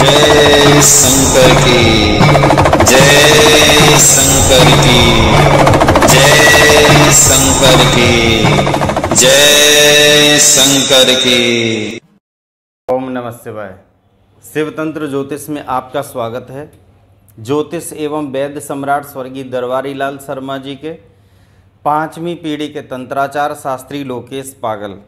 जय शंकर की जय शंकर की जय शंकर की जय शंकर की ओम नमः शिवाय शिवतंत्र ज्योतिष में आपका स्वागत है ज्योतिष एवं वैद्य सम्राट स्वर्गीय दरबारी लाल शर्मा जी के पांचवी पीढ़ी के तंत्राचार शास्त्री लोकेश पागल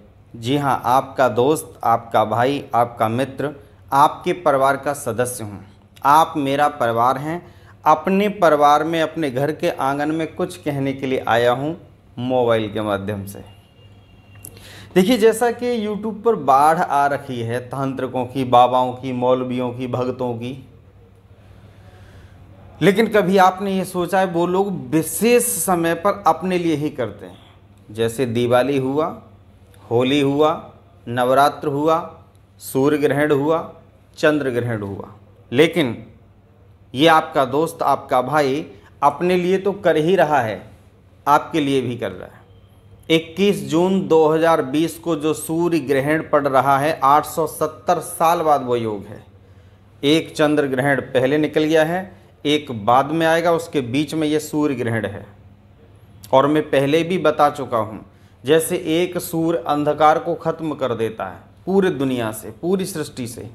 जी हाँ आपका दोस्त आपका भाई आपका मित्र आपके परिवार का सदस्य हूँ आप मेरा परिवार हैं अपने परिवार में अपने घर के आंगन में कुछ कहने के लिए आया हूँ मोबाइल के माध्यम से देखिए जैसा कि यूट्यूब पर बाढ़ आ रखी है तांत्रिकों की बाबाओं की मौलवियों की भगतों की लेकिन कभी आपने ये सोचा है वो लोग विशेष समय पर अपने लिए ही करते हैं जैसे दिवाली हुआ होली हुआ नवरात्र हुआ सूर्य ग्रहण हुआ चंद्र ग्रहण हुआ लेकिन ये आपका दोस्त आपका भाई अपने लिए तो कर ही रहा है आपके लिए भी कर रहा है 21 जून 2020 को जो सूर्य ग्रहण पड़ रहा है 870 साल बाद वो योग है एक चंद्र ग्रहण पहले निकल गया है एक बाद में आएगा उसके बीच में ये सूर्य ग्रहण है और मैं पहले भी बता चुका हूँ जैसे एक सूर्य अंधकार को ख़त्म कर देता है पूरे दुनिया से पूरी सृष्टि से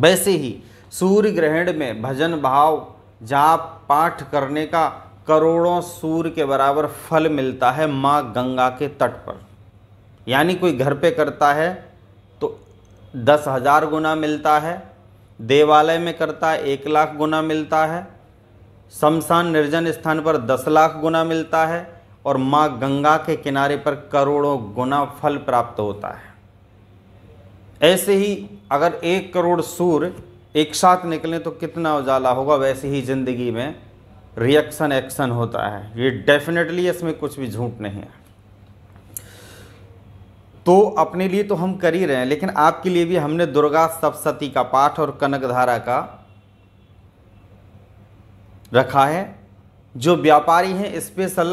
वैसे ही सूर्य ग्रहण में भजन भाव जाप पाठ करने का करोड़ों सूर्य के बराबर फल मिलता है माँ गंगा के तट पर यानी कोई घर पे करता है तो दस हज़ार गुना मिलता है देवालय में करता है एक लाख गुना मिलता है शमशान निर्जन स्थान पर दस लाख गुना मिलता है और माँ गंगा के किनारे पर करोड़ों गुना फल प्राप्त होता है ऐसे ही अगर एक करोड़ सूर्य एक साथ निकलें तो कितना उजाला होगा वैसे ही ज़िंदगी में रिएक्शन एक्शन होता है ये डेफिनेटली इसमें कुछ भी झूठ नहीं है तो अपने लिए तो हम कर ही रहे हैं लेकिन आपके लिए भी हमने दुर्गा सप्तती का पाठ और कनकधारा का रखा है जो व्यापारी हैं स्पेशल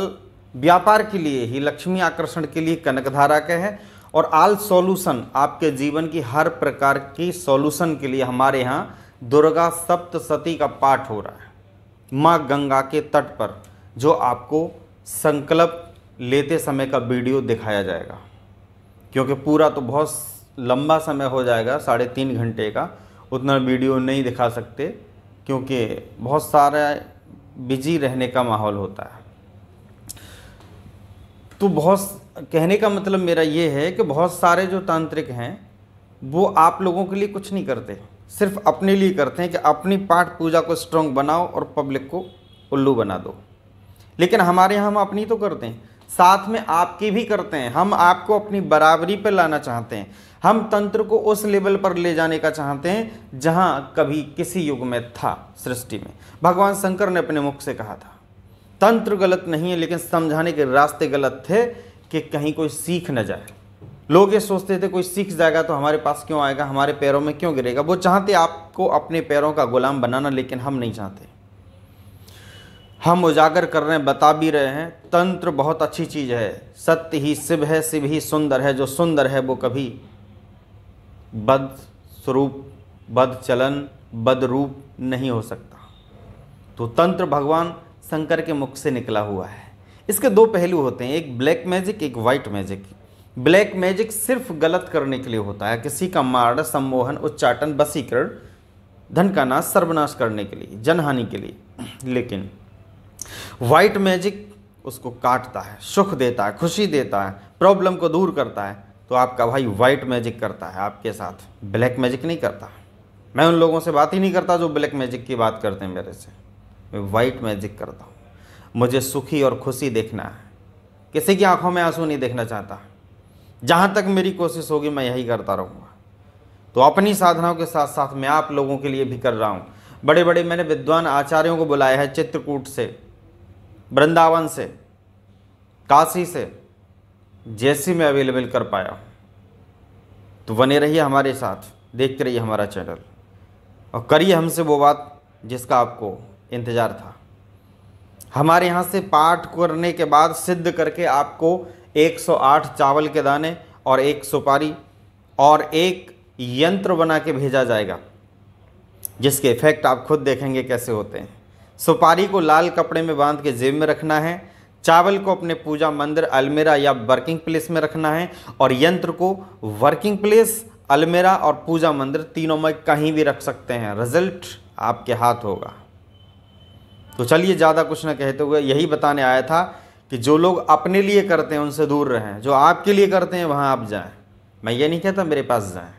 व्यापार के लिए ही लक्ष्मी आकर्षण के लिए कनकधारा के हैं और आल सॉल्यूशन आपके जीवन की हर प्रकार की सॉल्यूशन के लिए हमारे यहाँ दुर्गा सप्तशती का पाठ हो रहा है माँ गंगा के तट पर जो आपको संकल्प लेते समय का वीडियो दिखाया जाएगा क्योंकि पूरा तो बहुत लंबा समय हो जाएगा साढ़े तीन घंटे का उतना वीडियो नहीं दिखा सकते क्योंकि बहुत सारा बिजी रहने का माहौल होता है तो बहुत कहने का मतलब मेरा ये है कि बहुत सारे जो तांत्रिक हैं वो आप लोगों के लिए कुछ नहीं करते सिर्फ अपने लिए करते हैं कि अपनी पाठ पूजा को स्ट्रॉन्ग बनाओ और पब्लिक को उल्लू बना दो लेकिन हमारे यहाँ हम अपनी तो करते हैं साथ में आपकी भी करते हैं हम आपको अपनी बराबरी पर लाना चाहते हैं हम तंत्र को उस लेवल पर ले जाने का चाहते हैं जहाँ कभी किसी युग में था सृष्टि में भगवान शंकर ने अपने मुख से कहा था तंत्र गलत नहीं है लेकिन समझाने के रास्ते गलत थे कि कहीं कोई सीख न जाए लोग ये सोचते थे कोई सीख जाएगा तो हमारे पास क्यों आएगा हमारे पैरों में क्यों गिरेगा वो चाहते आपको अपने पैरों का गुलाम बनाना लेकिन हम नहीं चाहते हम उजागर कर रहे हैं बता भी रहे हैं तंत्र बहुत अच्छी चीज़ है सत्य ही शिव है शिव ही सुंदर है जो सुंदर है वो कभी बद स्वरूप बद चलन बद रूप नहीं हो सकता तो तंत्र भगवान शंकर के मुख से निकला हुआ है इसके दो पहलू होते हैं एक ब्लैक मैजिक एक वाइट मैजिक ब्लैक मैजिक सिर्फ गलत करने के लिए होता है किसी का मार्ड सम्मोहन उच्चाटन बसीकरण धन का नाश सर्वनाश करने के लिए जनहानि के लिए लेकिन वाइट मैजिक उसको काटता है सुख देता है खुशी देता है प्रॉब्लम को दूर करता है तो आपका भाई वाइट मैजिक करता है आपके साथ ब्लैक मैजिक नहीं करता मैं उन लोगों से बात ही नहीं करता जो ब्लैक मैजिक की बात करते हैं मेरे से मैं वाइट मैजिक करता हूँ मुझे सुखी और खुशी देखना है किसी की आंखों में आंसू नहीं देखना चाहता जहाँ तक मेरी कोशिश होगी मैं यही करता रहूँगा तो अपनी साधनाओं के साथ साथ मैं आप लोगों के लिए भी कर रहा हूँ बड़े बड़े मैंने विद्वान आचार्यों को बुलाया है चित्रकूट से वृंदावन से काशी से जैसी मैं अवेलेबल कर पाया तो बने रहिए हमारे साथ देखते रहिए हमारा चैनल और करिए हमसे वो बात जिसका आपको इंतज़ार था हमारे यहाँ से पाठ करने के बाद सिद्ध करके आपको 108 चावल के दाने और एक सुपारी और एक यंत्र बना के भेजा जाएगा जिसके इफ़ेक्ट आप खुद देखेंगे कैसे होते हैं सुपारी को लाल कपड़े में बांध के जेब में रखना है चावल को अपने पूजा मंदिर अलमेरा या वर्किंग प्लेस में रखना है और यंत्र को वर्किंग प्लेस अलमेरा और पूजा मंदिर तीनों में कहीं भी रख सकते हैं रिजल्ट आपके हाथ होगा तो चलिए ज़्यादा कुछ ना कहते हुए यही बताने आया था कि जो लोग अपने लिए करते हैं उनसे दूर रहें जो आपके लिए करते हैं वहाँ आप जाएँ मैं ये नहीं कहता मेरे पास जाएँ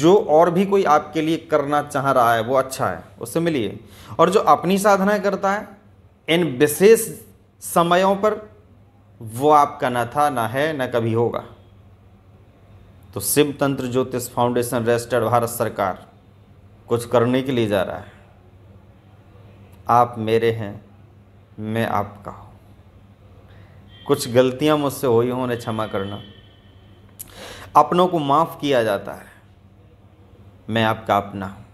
जो और भी कोई आपके लिए करना चाह रहा है वो अच्छा है उससे मिलिए और जो अपनी साधनाएं करता है इन विशेष समयों पर वो आपका ना था ना है ना कभी होगा तो शिव तंत्र ज्योतिष फाउंडेशन रजिस्टर्ड भारत सरकार कुछ करने के लिए जा रहा है आप मेरे हैं मैं आपका हूँ कुछ गलतियाँ मुझसे हुई हों उन्हें क्षमा करना अपनों को माफ़ किया जाता है मैं आपका अपना हूँ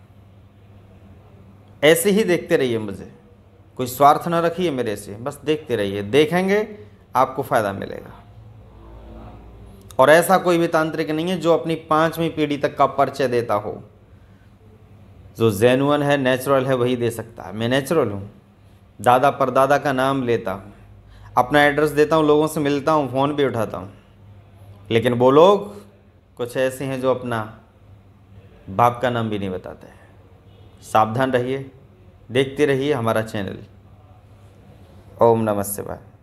ऐसे ही देखते रहिए मुझे कोई स्वार्थ ना रखिए मेरे से बस देखते रहिए देखेंगे आपको फ़ायदा मिलेगा और ऐसा कोई भी तांत्रिक नहीं है जो अपनी पाँचवीं पीढ़ी तक का परिचय देता हो जो जेनुअन है नेचुरल है वही दे सकता है मैं नेचुरल हूँ दादा परदादा का नाम लेता हूँ अपना एड्रेस देता हूँ लोगों से मिलता हूँ फ़ोन भी उठाता हूँ लेकिन वो लोग कुछ ऐसे हैं जो अपना बाप का नाम भी नहीं बताते सावधान रहिए देखते रहिए हमारा चैनल ओम नमस्ते शिवाय